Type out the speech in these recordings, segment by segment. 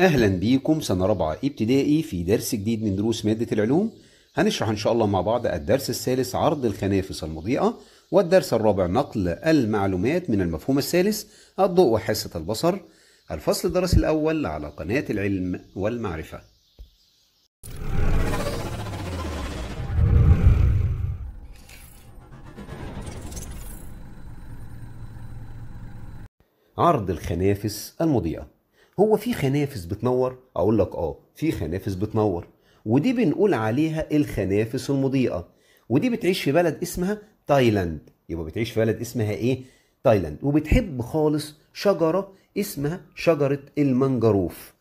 اهلا بيكم سنه رابعه ابتدائي في درس جديد من دروس ماده العلوم هنشرح ان شاء الله مع بعض الدرس الثالث عرض الخنافس المضيئه والدرس الرابع نقل المعلومات من المفهوم الثالث الضوء وحاسه البصر الفصل الدراسي الاول على قناه العلم والمعرفه عرض الخنافس المضيئه هو في خنافس بتنور اقول لك اه في خنافس بتنور ودي بنقول عليها الخنافس المضيئه ودي بتعيش في بلد اسمها تايلاند يبقى بتعيش في بلد اسمها ايه تايلاند وبتحب خالص شجره اسمها شجره المنجروف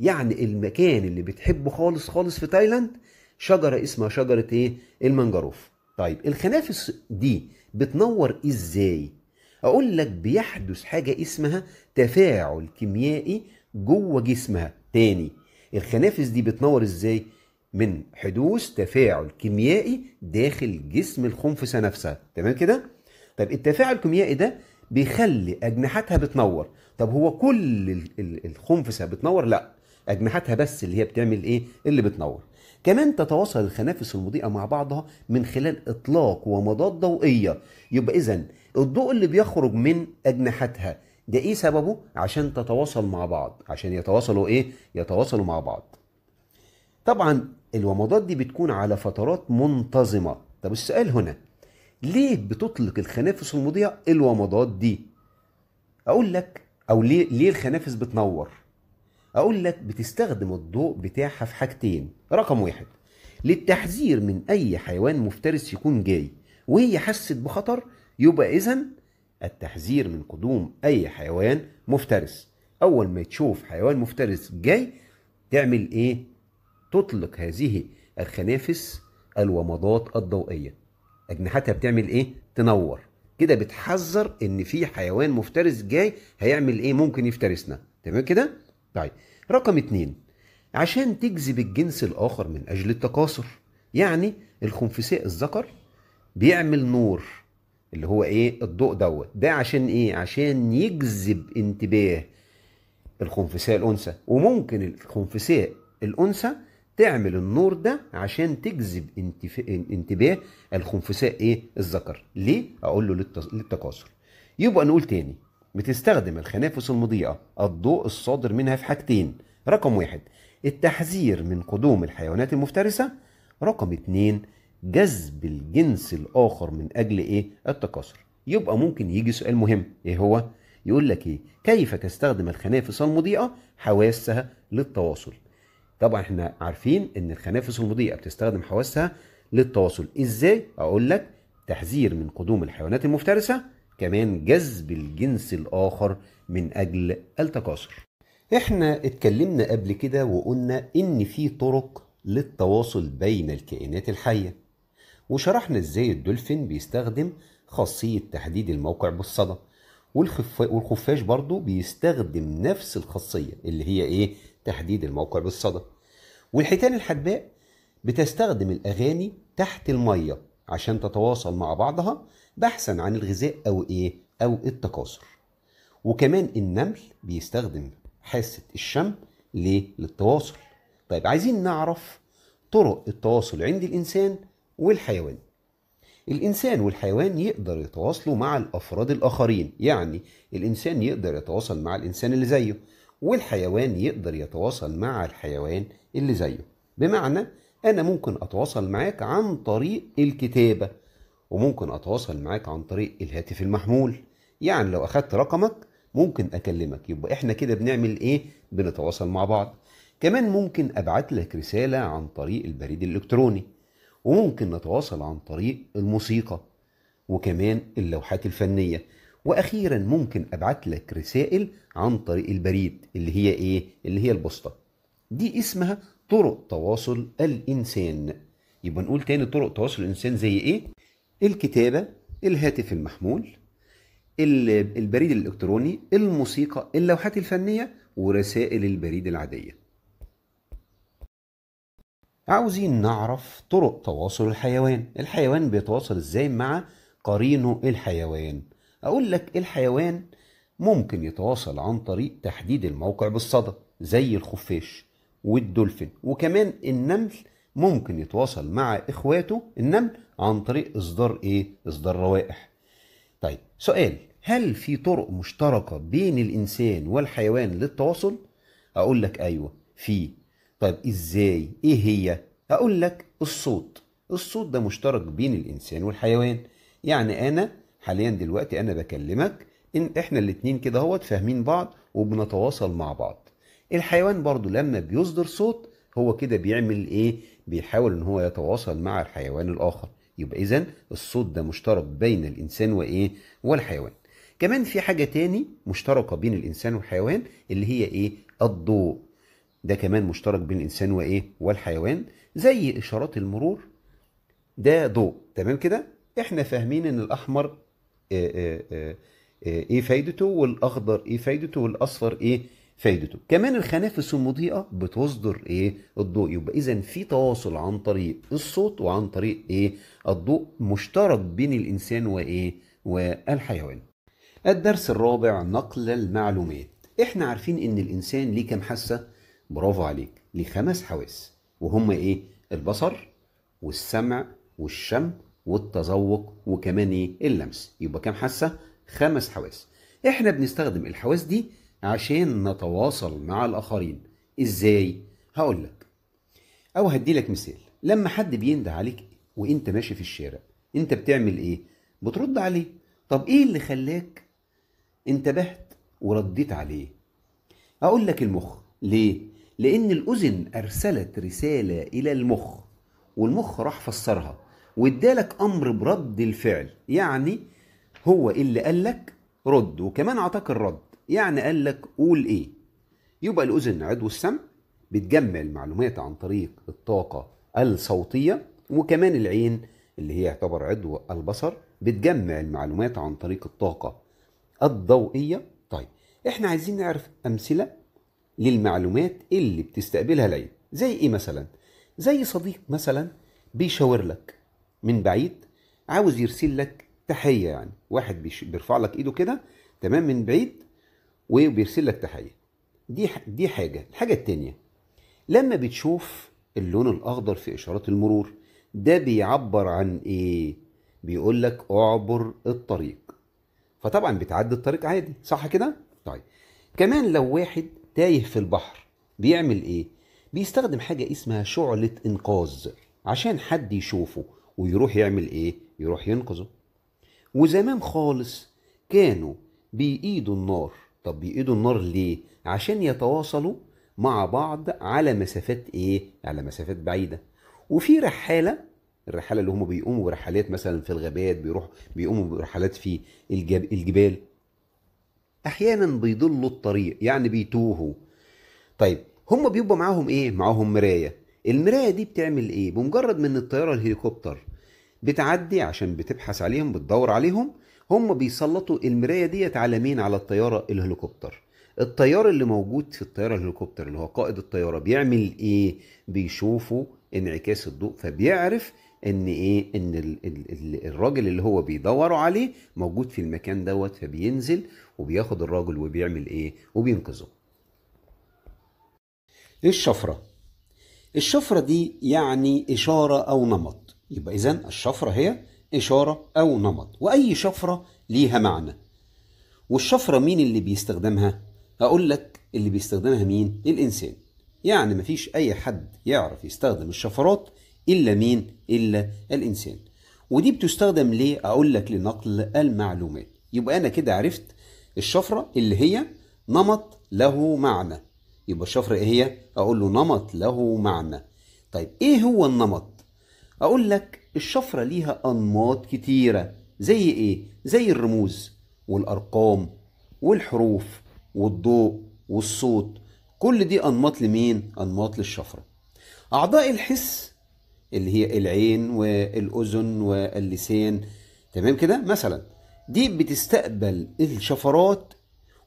يعني المكان اللي بتحبه خالص خالص في تايلاند شجره اسمها شجره ايه المنجروف طيب الخنافس دي بتنور ازاي اقول لك بيحدث حاجه اسمها تفاعل كيميائي جوه جسمها تاني الخنافس دي بتنور ازاي من حدوث تفاعل كيميائي داخل جسم الخنفسه نفسها تمام كده طب التفاعل الكيميائي ده بيخلي اجنحتها بتنور طب هو كل الخنفسه بتنور لا اجنحتها بس اللي هي بتعمل ايه اللي بتنور كمان تتواصل الخنافس المضيئه مع بعضها من خلال اطلاق ومضات ضوئيه يبقى اذا الضوء اللي بيخرج من اجنحتها ده ايه سببه عشان تتواصل مع بعض عشان يتواصلوا ايه يتواصلوا مع بعض طبعا الومضات دي بتكون على فترات منتظمه طب السؤال هنا ليه بتطلق الخنافس المضيئه الومضات دي اقول لك او ليه ليه الخنافس بتنور اقول لك بتستخدم الضوء بتاعها في حاجتين رقم واحد للتحذير من اي حيوان مفترس يكون جاي وهي حست بخطر يبقى اذا التحذير من قدوم أي حيوان مفترس أول ما تشوف حيوان مفترس جاي تعمل إيه؟ تطلق هذه الخنافس الومضات الضوئية أجنحتها بتعمل إيه؟ تنور كده بتحذر إن في حيوان مفترس جاي هيعمل إيه؟ ممكن يفترسنا تمام كده؟ طيب رقم اتنين عشان تجذب الجنس الآخر من أجل التكاثر يعني الخنفساء الذكر بيعمل نور اللي هو ايه الضوء دوت ده عشان ايه عشان يجذب انتباه الخنفساء الانثى وممكن الخنفساء الانثى تعمل النور ده عشان تجذب انتباه الخنفساء ايه الذكر ليه اقول له للتكاثر يبقى نقول تاني بتستخدم الخنافس المضيئه الضوء الصادر منها في حاجتين رقم واحد التحذير من قدوم الحيوانات المفترسه رقم اتنين جذب الجنس الاخر من اجل ايه التكاثر يبقى ممكن يجي سؤال مهم ايه هو يقول لك ايه كيف تستخدم الخنافس المضيئه حواسها للتواصل طبعا احنا عارفين ان الخنافس المضيئه بتستخدم حواسها للتواصل ازاي اقول لك تحذير من قدوم الحيوانات المفترسه كمان جذب الجنس الاخر من اجل التكاثر احنا اتكلمنا قبل كده وقلنا ان في طرق للتواصل بين الكائنات الحيه وشرحنا ازاي الدولفين بيستخدم خاصية تحديد الموقع بالصدى والخفاش برضو بيستخدم نفس الخاصية اللي هي ايه تحديد الموقع بالصدى والحيتان الحدباء بتستخدم الأغاني تحت المية عشان تتواصل مع بعضها بحثا عن الغذاء أو إيه أو التكاثر وكمان النمل بيستخدم حاسة الشم ليه للتواصل طيب عايزين نعرف طرق التواصل عند الإنسان والحيوان الإنسان والحيوان يقدر يتواصلوا مع الأفراد الآخرين يعني الإنسان يقدر يتواصل مع الإنسان اللي زيه والحيوان يقدر يتواصل مع الحيوان اللي زيه بمعنى أنا ممكن أتواصل معاك عن طريق الكتابة وممكن أتواصل معاك عن طريق الهاتف المحمول يعني لو أخدت رقمك ممكن أكلمك يبقى إحنا كده بنعمل إيه؟ بنتواصل مع بعض كمان ممكن أبعت لك رسالة عن طريق البريد الإلكتروني وممكن نتواصل عن طريق الموسيقى وكمان اللوحات الفنية واخيرا ممكن ابعت لك رسائل عن طريق البريد اللي هي ايه اللي هي البوسطة دي اسمها طرق تواصل الانسان يبقى نقول تاني طرق تواصل الانسان زي ايه الكتابة الهاتف المحمول البريد الالكتروني الموسيقى اللوحات الفنية ورسائل البريد العادية عاوزين نعرف طرق تواصل الحيوان الحيوان بيتواصل ازاي مع قرينه الحيوان اقول لك الحيوان ممكن يتواصل عن طريق تحديد الموقع بالصدى زي الخفاش والدولفين وكمان النمل ممكن يتواصل مع اخواته النمل عن طريق اصدار ايه اصدار روائح طيب سؤال هل في طرق مشتركه بين الانسان والحيوان للتواصل اقول لك ايوه في طيب ازاي ايه هي اقول لك الصوت الصوت ده مشترك بين الانسان والحيوان يعني انا حاليا دلوقتي انا بكلمك ان احنا الاتنين كده اهوت فاهمين بعض وبنتواصل مع بعض الحيوان برضو لما بيصدر صوت هو كده بيعمل ايه بيحاول ان هو يتواصل مع الحيوان الاخر يبقى اذا الصوت ده مشترك بين الانسان وايه والحيوان كمان في حاجه تاني مشتركه بين الانسان والحيوان اللي هي ايه الضوء ده كمان مشترك بين الانسان وايه والحيوان زي اشارات المرور ده ضوء تمام كده احنا فاهمين ان الاحمر آه، آه، آه، ايه فايدته والاخضر ايه فايدته والاصفر ايه فايدته كمان الخنافس المضيئه بتصدر ايه الضوء يبقى اذا في تواصل عن طريق الصوت وعن طريق ايه الضوء مشترك بين الانسان وايه والحيوان الدرس الرابع نقل المعلومات احنا عارفين ان الانسان ليه كام حاسه برافو عليك ليه خمس حواس وهم ايه البصر والسمع والشم والتذوق وكمان ايه اللمس يبقى كام حاسه خمس حواس احنا بنستخدم الحواس دي عشان نتواصل مع الاخرين ازاي هقول لك او هدي لك مثال لما حد بينده عليك وانت ماشي في الشارع انت بتعمل ايه بترد عليه طب ايه اللي خلاك انتبهت ورديت عليه اقول لك المخ ليه لأن الأذن أرسلت رسالة إلى المخ والمخ راح فسرها وادالك أمر برد الفعل يعني هو اللي قال لك رد وكمان اعطاك الرد يعني قال لك قول إيه يبقى الأذن عضو السمع بتجمع المعلومات عن طريق الطاقة الصوتية وكمان العين اللي هي يعتبر عضو البصر بتجمع المعلومات عن طريق الطاقة الضوئية طيب احنا عايزين نعرف أمثلة للمعلومات اللي بتستقبلها العين زي ايه مثلا زي صديق مثلا بيشاور لك من بعيد عاوز يرسل لك تحيه يعني واحد بيرفع لك ايده كده تمام من بعيد وبيرسل لك تحيه دي دي حاجه الحاجه التانية لما بتشوف اللون الاخضر في اشارات المرور ده بيعبر عن ايه بيقول لك اعبر الطريق فطبعا بتعدي الطريق عادي صح كده طيب كمان لو واحد تايه في البحر بيعمل ايه بيستخدم حاجه اسمها شعله انقاذ عشان حد يشوفه ويروح يعمل ايه يروح ينقذه وزمان خالص كانوا بيقيدوا النار طب بيقيدوا النار ليه عشان يتواصلوا مع بعض على مسافات ايه على مسافات بعيده وفي رحاله الرحاله اللي هم بيقوموا برحلات مثلا في الغابات بيروحوا بيقوموا برحلات في الجبال احيانا بيضلوا الطريق يعني بيتوهوا طيب هم بيبقى معاهم ايه معاهم مرايه المرايه دي بتعمل ايه بمجرد من الطياره الهليكوبتر بتعدي عشان بتبحث عليهم بتدور عليهم هم بيسلطوا المرايه ديت على مين على الطياره الهليكوبتر الطيار اللي موجود في الطياره الهليكوبتر اللي هو قائد الطياره بيعمل ايه بيشوفوا انعكاس الضوء فبيعرف ان ايه ان الـ الـ الـ الراجل اللي هو بيدوروا عليه موجود في المكان دوت فبينزل وبياخد الراجل وبيعمل ايه وبينقذه الشفره الشفره دي يعني اشاره او نمط يبقى اذا الشفره هي اشاره او نمط واي شفره ليها معنى والشفره مين اللي بيستخدمها هقول لك اللي بيستخدمها مين الانسان يعني مفيش اي حد يعرف يستخدم الشفرات إلا مين؟ إلا الإنسان ودي بتستخدم ليه؟ أقول لك لنقل المعلومات يبقى أنا كده عرفت الشفرة اللي هي نمط له معنى يبقى الشفرة إيه هي؟ أقول له نمط له معنى طيب إيه هو النمط؟ أقول لك الشفرة ليها أنماط كتيرة زي إيه؟ زي الرموز والأرقام والحروف والضوء والصوت كل دي أنماط لمين؟ أنماط للشفرة أعضاء الحس اللي هي العين والاذن واللسان تمام كده مثلا دي بتستقبل الشفرات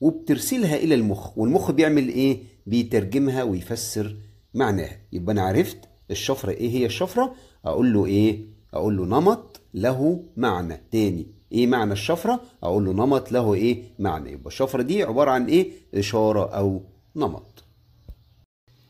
وبترسلها الى المخ والمخ بيعمل ايه بيترجمها ويفسر معناها يبقى انا عرفت الشفره ايه هي الشفره اقول له ايه اقول له نمط له معنى تاني ايه معنى الشفره اقول له نمط له ايه معنى يبقى الشفره دي عباره عن ايه اشاره او نمط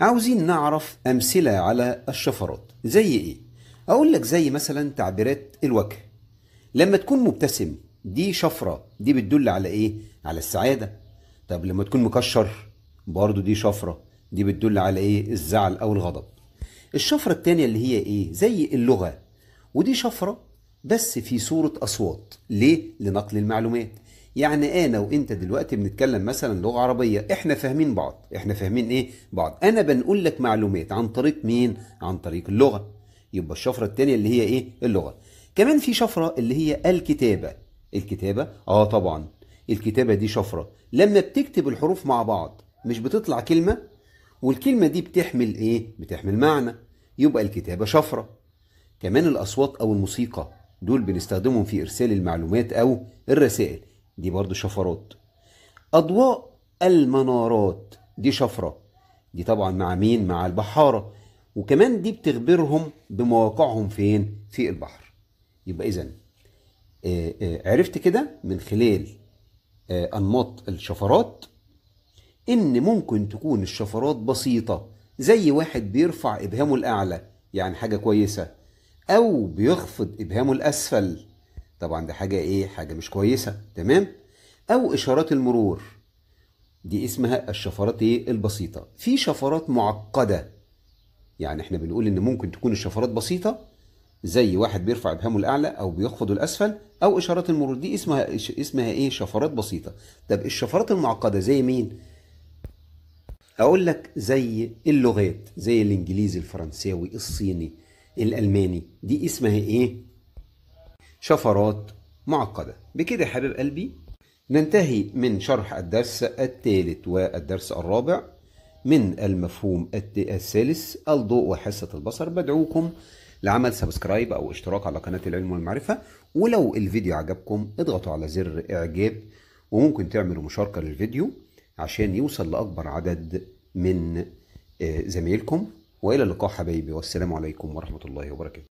عاوزين نعرف أمثلة على الشفرات زي إيه؟ أقول لك زي مثلا تعبيرات الوجه لما تكون مبتسم دي شفرة دي بتدل على إيه؟ على السعادة طب لما تكون مكشر برضو دي شفرة دي بتدل على إيه؟ الزعل أو الغضب الشفرة التانية اللي هي إيه؟ زي اللغة ودي شفرة بس في صورة أصوات ليه؟ لنقل المعلومات يعني انا ايه وانت دلوقتي بنتكلم مثلا لغه عربيه احنا فاهمين بعض احنا فاهمين ايه بعض انا بنقول لك معلومات عن طريق مين عن طريق اللغه يبقى الشفره الثانيه اللي هي ايه اللغه كمان في شفره اللي هي الكتابه الكتابه اه طبعا الكتابه دي شفره لما بتكتب الحروف مع بعض مش بتطلع كلمه والكلمه دي بتحمل ايه بتحمل معنى يبقى الكتابه شفره كمان الاصوات او الموسيقى دول بنستخدمهم في ارسال المعلومات او الرسائل دي برضو شفرات أضواء المنارات دي شفرة دي طبعا مع مين مع البحارة وكمان دي بتخبرهم بمواقعهم فين في البحر يبقى إذن آه، آه، عرفت كده من خلال آه، أنماط الشفرات إن ممكن تكون الشفرات بسيطة زي واحد بيرفع إبهامه الأعلى يعني حاجة كويسة أو بيخفض إبهامه الأسفل طبعا ده حاجة ايه حاجة مش كويسة تمام او اشارات المرور دي اسمها الشفرات ايه البسيطة في شفرات معقدة يعني احنا بنقول ان ممكن تكون الشفرات بسيطة زي واحد بيرفع ابهامه الاعلى او بيخفض الاسفل او اشارات المرور دي اسمها اسمها ايه شفرات بسيطة طب الشفرات المعقدة زي مين اقول لك زي اللغات زي الانجليزي الفرنساوي الصيني الالماني دي اسمها ايه شفرات معقدة بكده يا حبيب قلبي ننتهي من شرح الدرس الثالث والدرس الرابع من المفهوم الثالث الضوء وحاسة البصر بدعوكم لعمل سبسكرايب أو اشتراك على قناة العلم والمعرفة ولو الفيديو عجبكم اضغطوا على زر إعجاب وممكن تعملوا مشاركة للفيديو عشان يوصل لأكبر عدد من آه، زميلكم وإلى اللقاء حبايبي والسلام عليكم ورحمة الله وبركاته